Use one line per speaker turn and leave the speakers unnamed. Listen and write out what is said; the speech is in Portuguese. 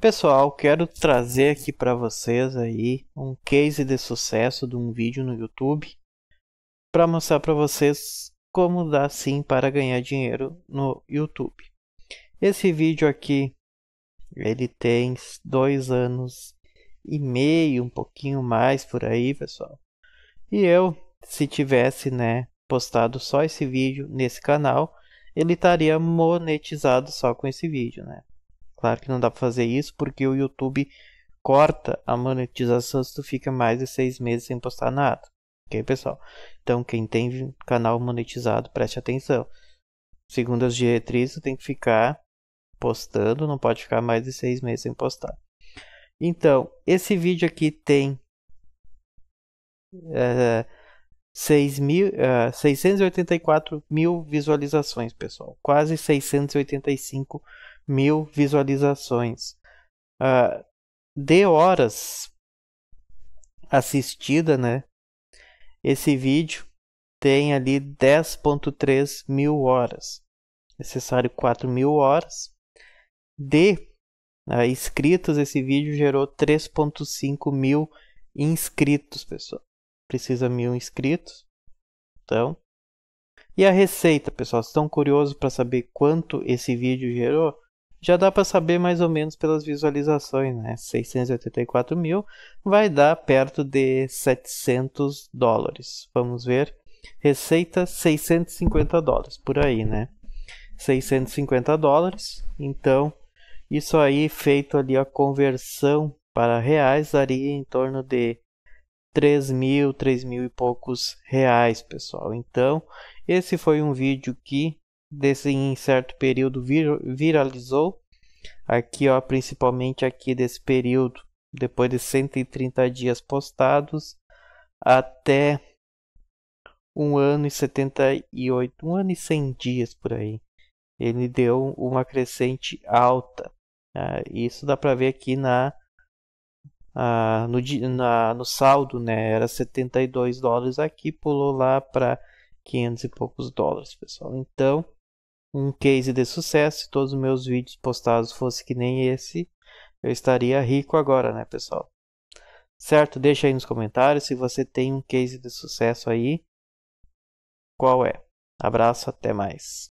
Pessoal, quero trazer aqui para vocês aí um case de sucesso de um vídeo no YouTube para mostrar para vocês como dá sim para ganhar dinheiro no YouTube. Esse vídeo aqui ele tem dois anos e meio, um pouquinho mais por aí, pessoal. E eu, se tivesse, né, postado só esse vídeo nesse canal, ele estaria monetizado só com esse vídeo, né? Claro que não dá para fazer isso porque o YouTube corta a monetização se tu fica mais de seis meses sem postar nada. Ok, pessoal? Então, quem tem canal monetizado, preste atenção. Segundo as diretrizes, tem que ficar postando, não pode ficar mais de seis meses sem postar. Então, esse vídeo aqui tem é, mil, é, eh, 684 mil visualizações, pessoal. Quase 685 mil visualizações. Uh, de horas assistida, né? Esse vídeo tem ali 10.3 mil horas. Necessário 4 mil horas. De uh, inscritos, esse vídeo gerou 3.5 mil inscritos, pessoal. Precisa mil inscritos. Então. E a receita, pessoal? Estão curiosos para saber quanto esse vídeo gerou? já dá para saber mais ou menos pelas visualizações, né? 684 mil vai dar perto de 700 dólares. Vamos ver. Receita 650 dólares por aí, né? 650 dólares. Então, isso aí feito ali a conversão para reais daria em torno de 3 mil, 3 mil e poucos reais, pessoal. Então, esse foi um vídeo que desse em certo período vir, viralizou aqui ó principalmente aqui desse período depois de 130 dias postados até um ano e 78 um ano e 100 dias por aí ele deu uma crescente alta ah, isso dá para ver aqui na ah, no, na, no saldo, né? Era 72 dólares aqui, pulou lá para 500 e poucos dólares, pessoal. Então, um case de sucesso se todos os meus vídeos postados fossem que nem esse, eu estaria rico agora, né, pessoal? Certo? Deixa aí nos comentários se você tem um case de sucesso aí. Qual é? Abraço, até mais.